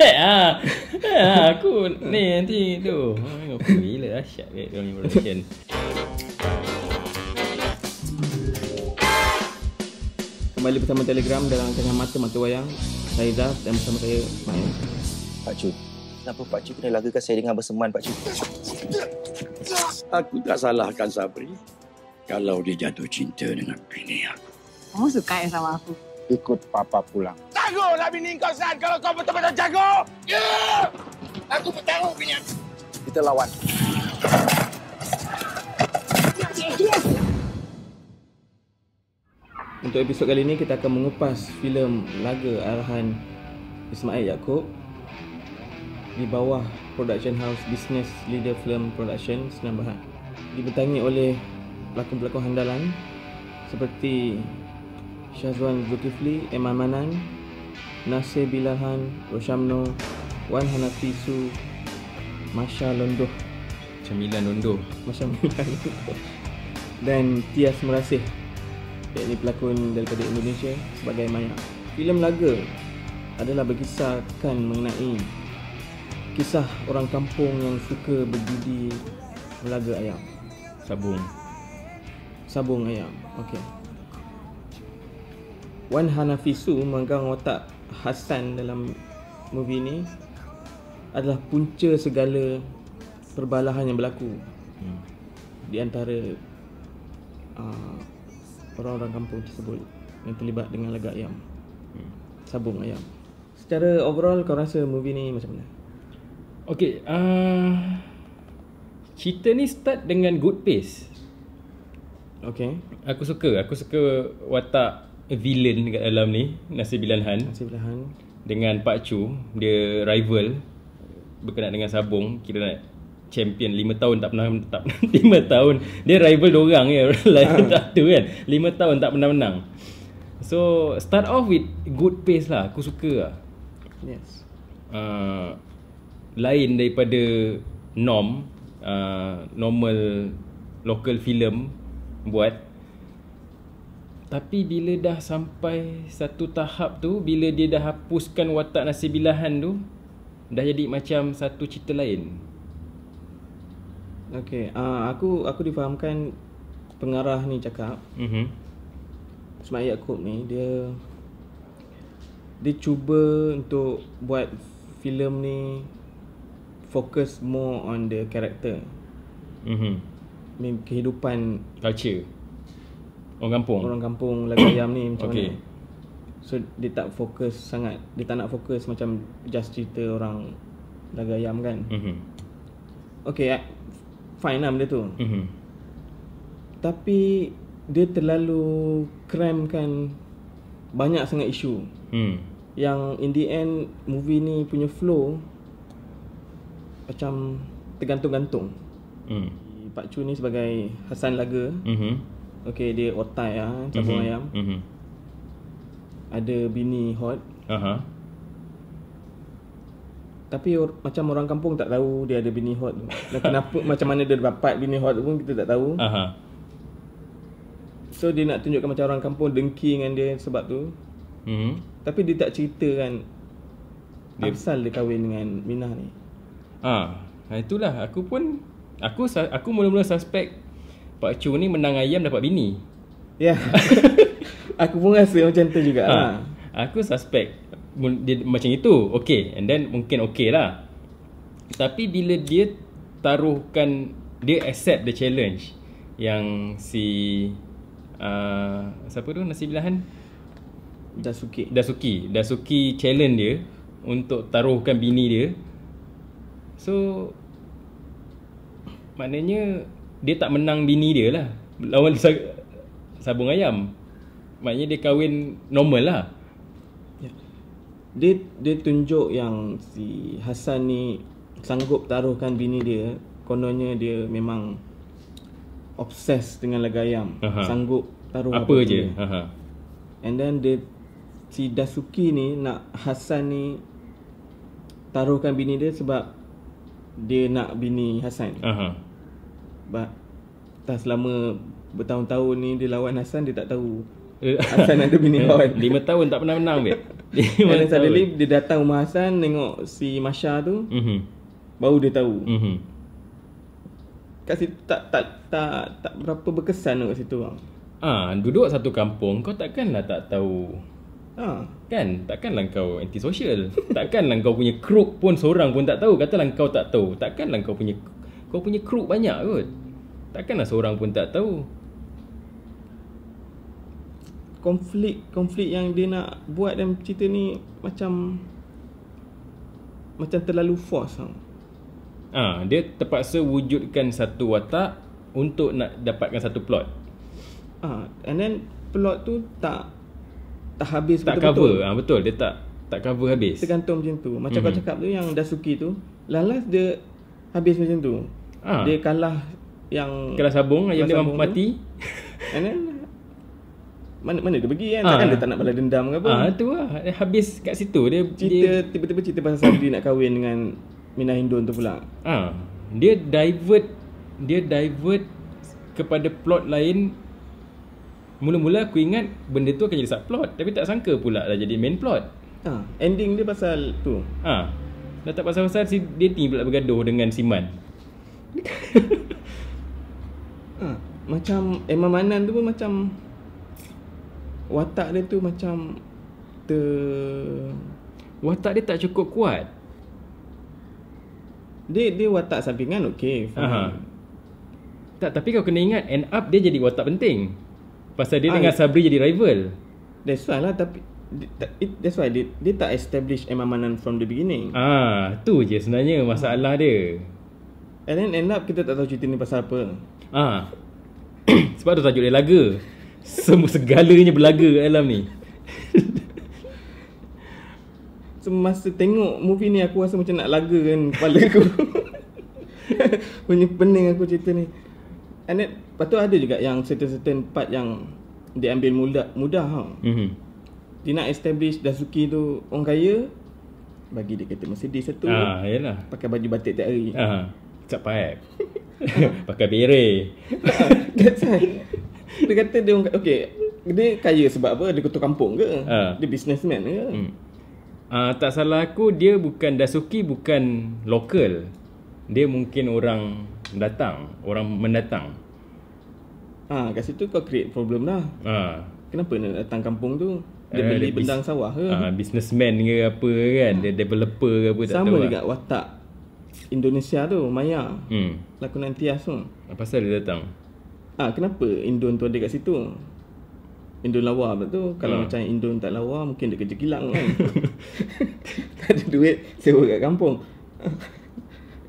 Eh, lah. Ha, aku ni nanti tu. Aku gila asyik lah, dia orang production. Kembali bersama Telegram dalam tengah mata mata wayang. Saya dah dan bersama saya Mai. Pak Chu. Kenapa Pak Chu kena lagakan saya dengan berseman Pak Chu? Aku tak salahkan Sabri. Kalau dia jatuh cinta dengan bini aku. Kamu suka yang sama aku? Ikut Papa pulang jagalah bini kau saat Kalau kau betul-betul jago. Ya! Aku bertaruh bini aku. Kita lawan. Untuk episod kali ini kita akan mengupas filem Laga Arhan Ismail Yaakob di bawah production house Business Leader Film Production Senang Bahan dibintangi oleh pelakon-pelakon handalan seperti Shahzwan Zulkifli, Eman Manan, Nasir bilahan, Roshamno, Wan Hanafi Su, Masha Londoh. Camilan Londoh. Masha Milan Dan Tias Merasih. Ia ini pelakon daripada Indonesia sebagai Maya. Filem Laga adalah berkisahkan mengenai kisah orang kampung yang suka berjudi Laga ayam. Sabung. Sabung ayam. Okey. Wan Hanafisu memegang watak Hassan dalam movie ni adalah punca segala perbalahan yang berlaku hmm. di antara uh, orang-orang kampung tersebut yang terlibat dengan lagak ayam hmm. sabung ayam secara overall kau rasa movie ni macam mana? ok uh, cerita ni start dengan good pace ok aku suka aku suka watak villain dekat dalam ni Nasib Bilanhan Nasib Bilanhan Dengan Pak Chu Dia rival Berkenaan dengan Sabong Kira nak champion 5 tahun tak pernah tak 5 tahun dia rival dua orang ya lain satu ah. kan 5 tahun tak pernah menang so start off with good pace lah aku suka lah. yes uh, lain daripada norm uh, normal local film buat tapi bila dah sampai satu tahap tu Bila dia dah hapuskan watak nasibilahan tu Dah jadi macam satu cerita lain Okay, uh, ah, aku aku difahamkan pengarah ni cakap mm-hmm. Semak Yaakob ni dia Dia cuba untuk buat filem ni Fokus more on the character mm-hmm. Kehidupan Culture Orang kampung Orang kampung lagu ayam ni macam okay. mana So dia tak fokus sangat Dia tak nak fokus macam just cerita orang lagu ayam kan mm-hmm. Okay eh. Fine lah benda tu mm-hmm. Tapi Dia terlalu kram kan, Banyak sangat isu mm. Yang in the end Movie ni punya flow Macam Tergantung-gantung mm. Pak Chu ni sebagai Hasan Laga mm-hmm. Okay dia otai lah campur mm-hmm. ayam mm-hmm. Ada bini hot Aha. Uh-huh. Tapi or, macam orang kampung tak tahu dia ada bini hot tu Dan kenapa macam mana dia dapat bini hot tu pun kita tak tahu Uh-huh. So dia nak tunjukkan macam orang kampung dengki dengan dia sebab tu mm-hmm. Tapi dia tak cerita kan dia... Apsal dia kahwin dengan Minah ni Ah, ha, itulah aku pun aku aku mula-mula suspek Pak Chu ni menang ayam dapat bini. Ya. Yeah. aku pun rasa macam tu juga. Ha. ha. Aku suspek dia macam itu. Okay. And then mungkin okay lah. Tapi bila dia taruhkan, dia accept the challenge yang si... Uh, siapa tu nasi bilahan? Dasuki. Dasuki. Dasuki challenge dia untuk taruhkan bini dia. So, maknanya dia tak menang bini dia lah lawan sabung ayam maknanya dia kahwin normal lah yeah. dia dia tunjuk yang si Hasan ni sanggup taruhkan bini dia kononnya dia memang obses dengan lagu ayam uh sanggup taruh apa, apa je uh and then dia si Dasuki ni nak Hasan ni taruhkan bini dia sebab dia nak bini Hasan uh-huh. Tak selama bertahun-tahun ni dia lawan Hassan dia tak tahu eh. Hassan ada bini eh, lawan 5 tahun tak pernah menang Bet And suddenly dia datang rumah Hasan tengok si Masha tu mm-hmm. Baru dia tahu mm-hmm. Kat situ tak, tak, tak, tak berapa berkesan kat situ bang Ah, ha, duduk satu kampung kau takkanlah tak tahu ha. Kan? Takkanlah kau antisocial Takkanlah kau punya crook pun seorang pun tak tahu Katalah kau tak tahu Takkanlah kau punya kau punya crook banyak kot Takkanlah seorang pun tak tahu Konflik Konflik yang dia nak Buat dalam cerita ni Macam Macam terlalu force Ah Ha, dia terpaksa wujudkan satu watak Untuk nak dapatkan satu plot ha, And then plot tu tak Tak habis tak betul-betul cover, ha, betul dia tak tak cover habis Tergantung macam tu Macam mm-hmm. kau mhm. cakap tu yang Dasuki tu Last dia Habis macam tu ha. Dia kalah yang kelas sabung ayam dia mampu mati. And mana mana dia pergi kan? Ha. Takkan dia tak nak balas dendam ke apa? Ah, ha, tu lah. Dia habis kat situ dia cerita tiba-tiba cerita pasal Sabri nak kahwin dengan Mina Hindun tu pula. Ha. Dia divert dia divert kepada plot lain Mula-mula aku ingat benda tu akan jadi subplot Tapi tak sangka pula dah jadi main plot ha, Ending dia pasal tu ha, Dah tak pasal-pasal si dating pula bergaduh dengan Siman. Macam Emma eh, Manan tu pun macam Watak dia tu macam Ter Watak dia tak cukup kuat Dia dia watak sampingan okay fine. Tak tapi kau kena ingat End up dia jadi watak penting Pasal dia I... Ah, dengan Sabri jadi rival That's why lah tapi that's why dia, dia tak establish Emma eh, Manan from the beginning. Ah, tu je sebenarnya masalah dia. And then end up kita tak tahu cerita ni pasal apa. Ah. Sebab tu tajuk dia laga Semua segalanya berlaga kat dalam ni Semasa tengok movie ni aku rasa macam nak laga kan kepala aku Punya pening aku cerita ni And then, lepas tu ada juga yang certain-certain part yang Dia ambil mudah, mudah ha. Mm-hmm. Dia nak establish Dasuki tu orang kaya Bagi dia kereta Mercedes satu ah, yalah. Pakai baju batik tiap hari ah, Cepat Pakai pere Dia kata dia orang okay, Dia kaya sebab apa? Dia kutuk kampung ke? Ha. Dia businessman ke? Hmm. Uh, tak salah aku dia bukan Dasuki bukan lokal, Dia mungkin orang datang Orang mendatang Ah, ha, kat situ kau create problem lah ha. Kenapa nak datang kampung tu? Dia eh, beli uh, bendang sawah ke? Ah, businessman ke apa kan? Ha. Dia developer ke apa tak Sama tahu Sama juga lah. watak Indonesia tu Maya hmm. Lakonan Tias tu Apa ah, pasal dia datang? Ah, kenapa Indon tu ada kat situ? Indon lawa pula tu Kalau hmm. macam Indon tak lawa Mungkin dia kerja kilang kan Tak ada duit Sewa kat kampung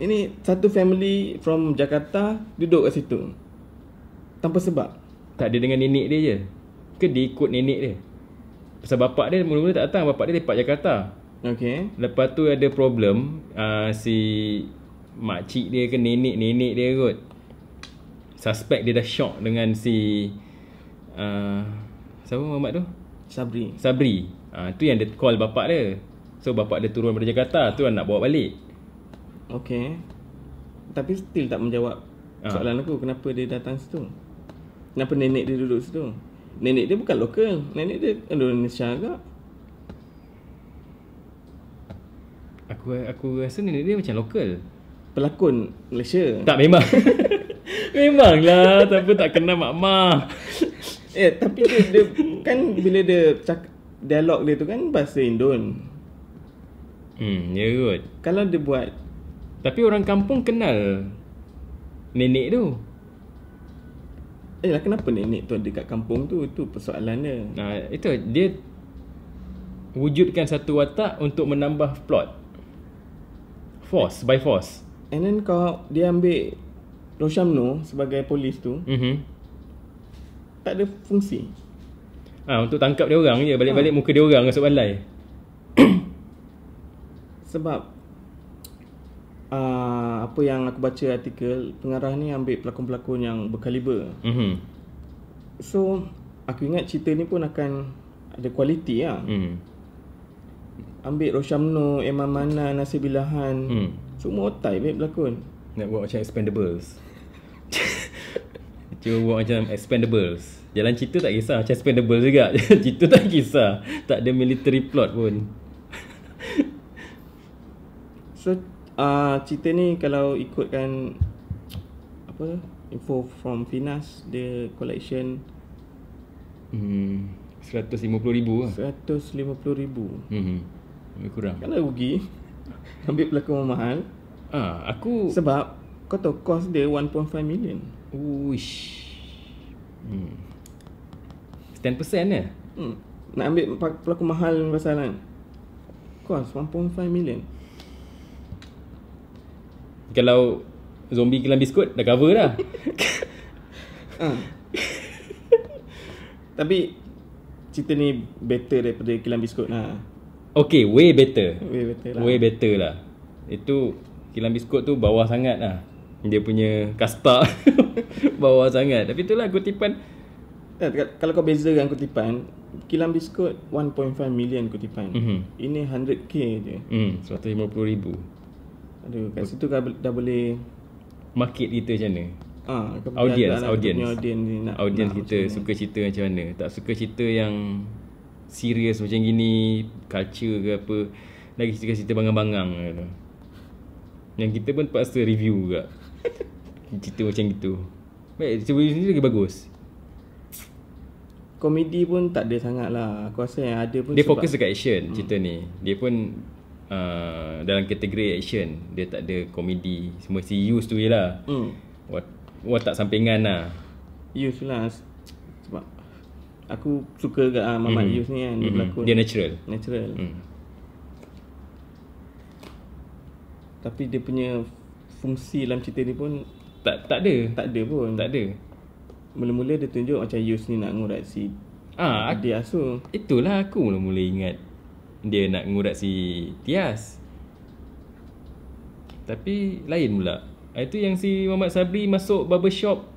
Ini satu family from Jakarta Duduk kat situ Tanpa sebab Tak ada dengan nenek dia je Ke dia ikut nenek dia Sebab bapak dia mula-mula tak datang Bapak dia lepak Jakarta Okay. Lepas tu ada problem uh, si makcik dia ke nenek-nenek dia kot. Suspek dia dah shock dengan si uh, siapa mamat tu? Sabri. Sabri. uh, tu yang dia call bapak dia. So bapak dia turun dari Jakarta tu nak bawa balik. Okay. Tapi still tak menjawab ah. soalan aku kenapa dia datang situ. Kenapa nenek dia duduk situ? Nenek dia bukan lokal. Nenek dia Indonesia agak. aku aku rasa nenek dia macam local. Pelakon Malaysia. Tak memang. Memanglah tapi tak kenal mak Eh tapi dia, dia kan bila dia cak, dialog dia tu kan bahasa Indon. Hmm, ya kot. Kalau dia buat tapi orang kampung kenal nenek tu. Eh, lah, kenapa nenek tu ada kat kampung tu? Itu persoalannya. Nah, itu dia wujudkan satu watak untuk menambah plot force by force and then kau dia ambil Roshamno sebagai polis tu mm-hmm. tak ada fungsi ah ha, untuk tangkap dia orang je balik-balik ha. muka dia orang masuk balai sebab uh, apa yang aku baca artikel pengarah ni ambil pelakon-pelakon yang berkaliber mm-hmm. so aku ingat cerita ni pun akan ada kualiti lah mm-hmm ambil Roshamno, Emma Mana, Nasir Bilahan. Hmm. Semua otai baik berlakon. Nak buat macam Expendables. Cuba buat macam Expendables. Jalan cerita tak kisah, macam Expendables juga. cerita tak kisah. Tak ada military plot pun. so, uh, cerita ni kalau ikutkan apa info from Finas, the collection hmm, 150,000 lah. 150,000. Mm-hmm. Lebih kurang. Kalau rugi ambil pelakon mahal. Ah, ha, aku sebab kau tahu kos dia 1.5 million. Uish. Hmm. 10% ya? Hmm. Nak ambil pelakon mahal pasal kan. Kos 1.5 million. Kalau zombie kelam biskut dah cover dah. ha. Tapi cerita ni better daripada kilang biskut lah. Okay, way better. Way better lah. Way better lah. Itu kilang biskut tu bawah sangat lah. Dia punya kasta bawah sangat. Tapi itulah kutipan. Eh, kalau kau beza dengan kutipan, kilang biskut 1.5 million kutipan. Mm-hmm. Ini 100k je. Hmm, 150 ribu. Aduh, kat situ kau dah boleh... Market kita macam mana? Ha, audience, lah, audience. Audience, ni audience kita suka cerita macam mana. Tak suka cerita yang serius macam gini culture ke apa lagi cerita-cerita bangang-bangang gitu. yang kita pun terpaksa review juga cerita macam gitu baik cerita ni lagi bagus komedi pun tak ada sangat lah aku rasa yang ada pun dia sebab fokus dekat action hmm. cerita ni dia pun uh, dalam kategori action dia tak ada komedi semua si use tu je lah hmm. Wah, tak sampingan lah Use lah aku suka uh, Mamat mm Yus ni kan dia mm-hmm. berlakon. Dia natural. Natural. Mm. Tapi dia punya fungsi dalam cerita ni pun tak tak ada. Tak ada pun. Tak ada. Mula-mula dia tunjuk macam Yus ni nak ngurat si ah, dia aku, Itulah aku mula-mula ingat dia nak ngurat si Tias. Tapi lain pula. Ah, itu yang si Mamat Sabri masuk barber shop.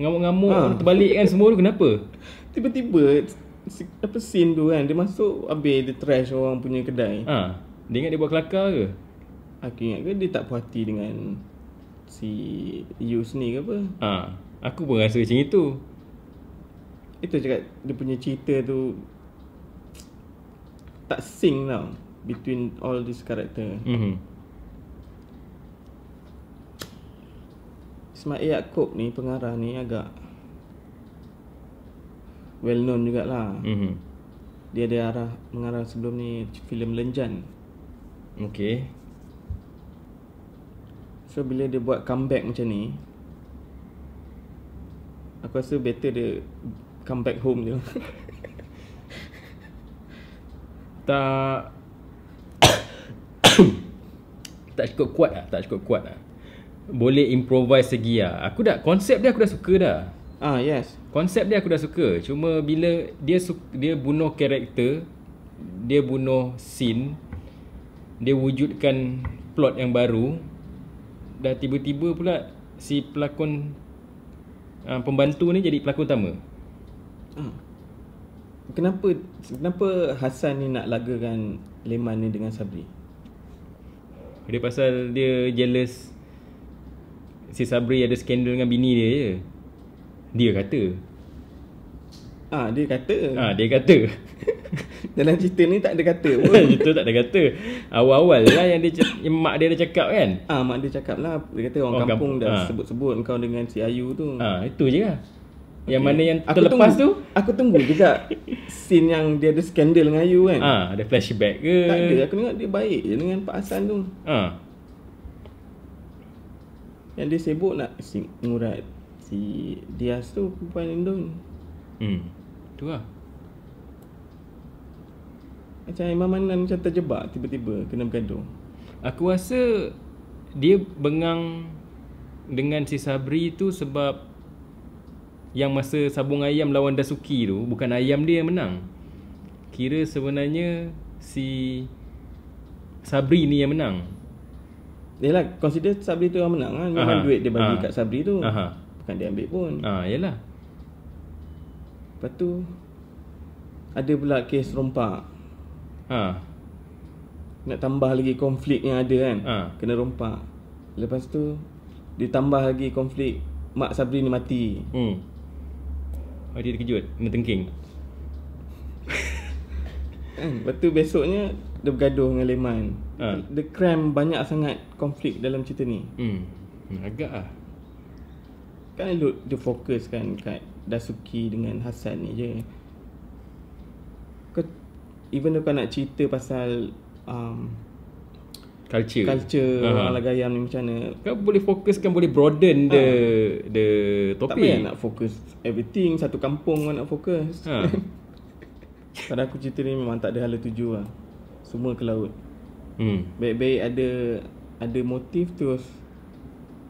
Ngamuk-ngamuk ha. terbalik kan semua tu kenapa? Tiba-tiba apa scene tu kan dia masuk habis dia trash orang punya kedai. Ha. Dia ingat dia buat kelakar ke? Aku ingat ke dia tak puas hati dengan si Yus ni ke apa? Ha. Aku pun rasa macam itu. Itu cakap dia punya cerita tu tak sync tau between all these character. Mm mm Ismail Yaakob ni pengarah ni agak well known jugaklah. Mm-hmm. Dia ada arah mengarah sebelum ni filem Lenjan. Okay. So bila dia buat comeback macam ni Aku rasa better dia come back home je Tak Tak cukup kuat lah Tak cukup kuat lah boleh improvise segi lah. Aku dah konsep dia aku dah suka dah. Ah uh, yes. Konsep dia aku dah suka. Cuma bila dia dia bunuh karakter, dia bunuh scene, dia wujudkan plot yang baru dah tiba-tiba pula si pelakon uh, pembantu ni jadi pelakon utama. Hmm. Kenapa kenapa Hasan ni nak lagakan Leman ni dengan Sabri? Dia pasal dia jealous si Sabri ada skandal dengan bini dia je. Dia kata. Ah, ha, dia kata. Ah, ha, dia kata. Dalam cerita ni tak ada kata pun. Dalam cerita tak ada kata. Awal-awal lah yang dia yang mak dia dah cakap kan. Ah, ha, mak dia cakap lah. Dia kata orang, orang kampung, kampung, dah ha. sebut-sebut kau dengan si Ayu tu. Ah, ha, itu je lah. Yang mana yang aku terlepas tunggu, tu Aku tunggu juga Scene yang dia ada skandal dengan Ayu kan ha, Ada flashback ke Tak ada aku tengok dia baik je dengan Pak Hasan tu ha. Yang dia sibuk nak si Murad Si Dias tu perempuan Indon Hmm Tu lah Macam Imam Manan macam terjebak tiba-tiba kena bergaduh Aku rasa Dia bengang Dengan si Sabri tu sebab Yang masa sabung ayam lawan Dasuki tu Bukan ayam dia yang menang Kira sebenarnya Si Sabri ni yang menang Yelah consider Sabri tu yang menang kan Memang duit dia bagi Aha. kat Sabri tu Aha. Bukan dia ambil pun Ah, Yelah Lepas tu Ada pula kes rompak ha. Nak tambah lagi konflik yang ada kan ha. Kena rompak Lepas tu Ditambah lagi konflik Mak Sabri ni mati hmm. Oh dia terkejut Kena Hmm. Lepas tu besoknya dia bergaduh dengan Leman. Ha. Dia cram banyak sangat konflik dalam cerita ni. Hmm. hmm agak ah. Kan dia, dia fokus kan kat Dasuki dengan Hasan ni je. Kau, even kau nak cerita pasal um, culture culture uh-huh. Ha, ha. ala gaya ni macam mana kau boleh fokuskan boleh broaden ha. the the topic tak payah nak fokus everything satu kampung kau nak fokus uh. Padahal aku cerita ni memang tak ada hala tuju lah Semua ke laut hmm. Baik-baik ada Ada motif terus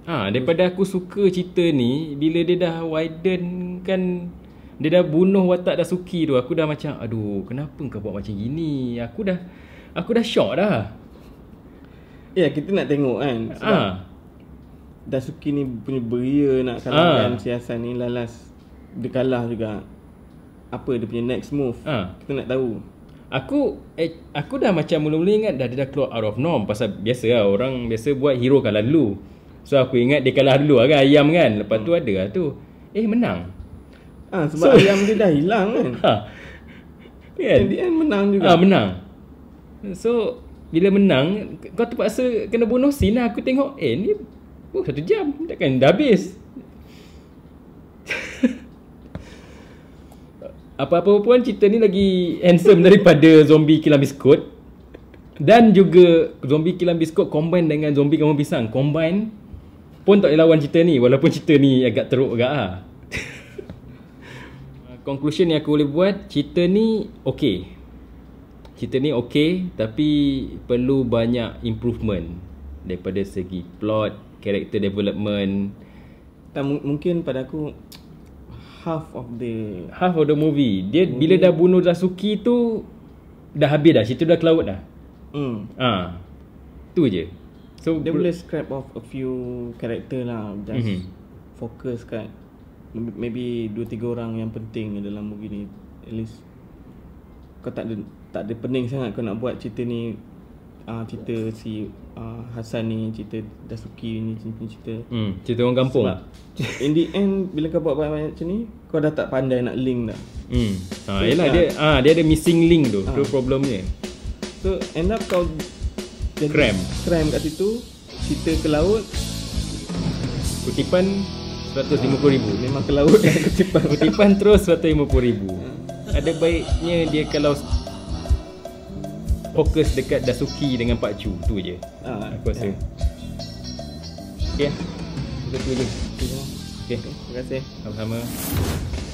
Ha, daripada aku suka cerita ni Bila dia dah widen kan Dia dah bunuh watak Dasuki tu Aku dah macam Aduh kenapa kau buat macam gini Aku dah Aku dah shock dah Ya yeah, kita nak tengok kan ha. Sebab ha. Dasuki ni punya beria nak kalahkan ha. siasan ni Lalas Dia kalah juga apa dia punya next move. Ha. Kita nak tahu. Aku eh, aku dah macam mula-mula ingat dah dia dah keluar out of norm pasal biasa lah orang biasa buat hero kalah dulu. So aku ingat dia kalah dulu lah kan ayam kan. Lepas hmm. tu ada lah tu. Eh menang. Ha, sebab so, ayam dia dah hilang kan. Ha. Kan? Dia menang juga. Ah menang. So bila menang kau terpaksa kena bunuh Sina lah. aku tengok eh ni Oh, satu jam. Takkan dah habis. apa-apa pun cerita ni lagi handsome daripada zombie kilang biskut dan juga zombie kilang biskut combine dengan zombie kamu pisang combine pun tak lawan cerita ni walaupun cerita ni agak teruk agak ah uh, conclusion yang aku boleh buat cerita ni okey cerita ni okey tapi perlu banyak improvement daripada segi plot character development tak, mungkin pada aku half of the half of the movie. Dia movie. bila dah bunuh Sasuke tu dah habis dah. Cerita dah kelaut dah. Hmm. Ah. Ha. Tu je. So dia boleh scrap off a few character lah just mm-hmm. focus kan. Maybe 2 3 orang yang penting dalam movie ni. At least kau tak ada tak ada pening sangat kau nak buat cerita ni ah uh, cerita si uh, Hasan ni cerita Dasuki ni cerita cerita. Hmm, cerita orang kampung. Sebab in the end bila kau buat banyak, -banyak macam ni, kau dah tak pandai nak link dah. Hmm. Ha, so, yalah, ya. dia ah ha, dia ada missing link tu, ha. Ah. tu problemnya. So end up kau cram. Cram kat situ, cerita ke laut. Kutipan rm ribu. Memang ke laut kan, kutipan Kutipan terus rm ribu. Ada baiknya dia kalau fokus dekat Dasuki dengan Pak Chu tu je. Ha, aku rasa. Yeah. Okey. Kita tu je. Okey. Terima kasih. Sama-sama.